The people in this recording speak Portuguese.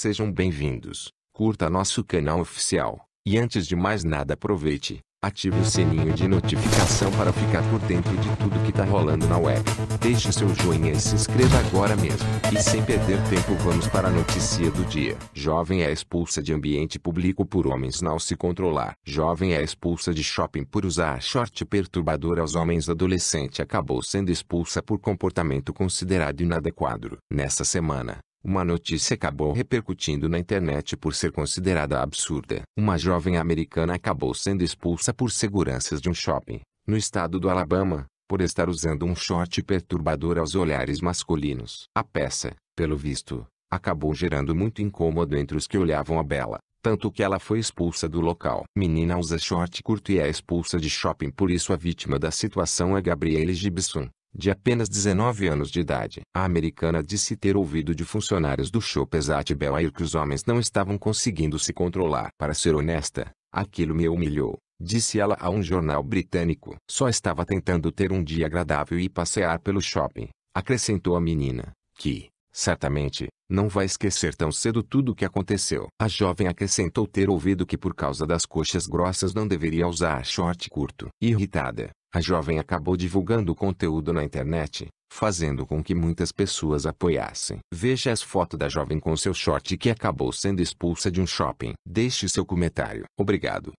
Sejam bem-vindos, curta nosso canal oficial, e antes de mais nada aproveite, ative o sininho de notificação para ficar por dentro de tudo que tá rolando na web. Deixe seu joinha e se inscreva agora mesmo. E sem perder tempo vamos para a notícia do dia. Jovem é expulsa de ambiente público por homens não se controlar. Jovem é expulsa de shopping por usar short perturbador aos homens. Adolescente acabou sendo expulsa por comportamento considerado inadequado. Nessa semana, uma notícia acabou repercutindo na internet por ser considerada absurda. Uma jovem americana acabou sendo expulsa por seguranças de um shopping, no estado do Alabama, por estar usando um short perturbador aos olhares masculinos. A peça, pelo visto, acabou gerando muito incômodo entre os que olhavam a bela, tanto que ela foi expulsa do local. Menina usa short curto e é expulsa de shopping por isso a vítima da situação é Gabrielle Gibson, de apenas 19 anos de idade. A americana disse ter ouvido de funcionários do show Pesat Belair Air que os homens não estavam conseguindo se controlar. Para ser honesta, aquilo me humilhou, disse ela a um jornal britânico. Só estava tentando ter um dia agradável e passear pelo shopping, acrescentou a menina, que, certamente, não vai esquecer tão cedo tudo o que aconteceu. A jovem acrescentou ter ouvido que por causa das coxas grossas não deveria usar short curto. Irritada, a jovem acabou divulgando o conteúdo na internet, fazendo com que muitas pessoas apoiassem. Veja as fotos da jovem com seu short que acabou sendo expulsa de um shopping. Deixe seu comentário. Obrigado.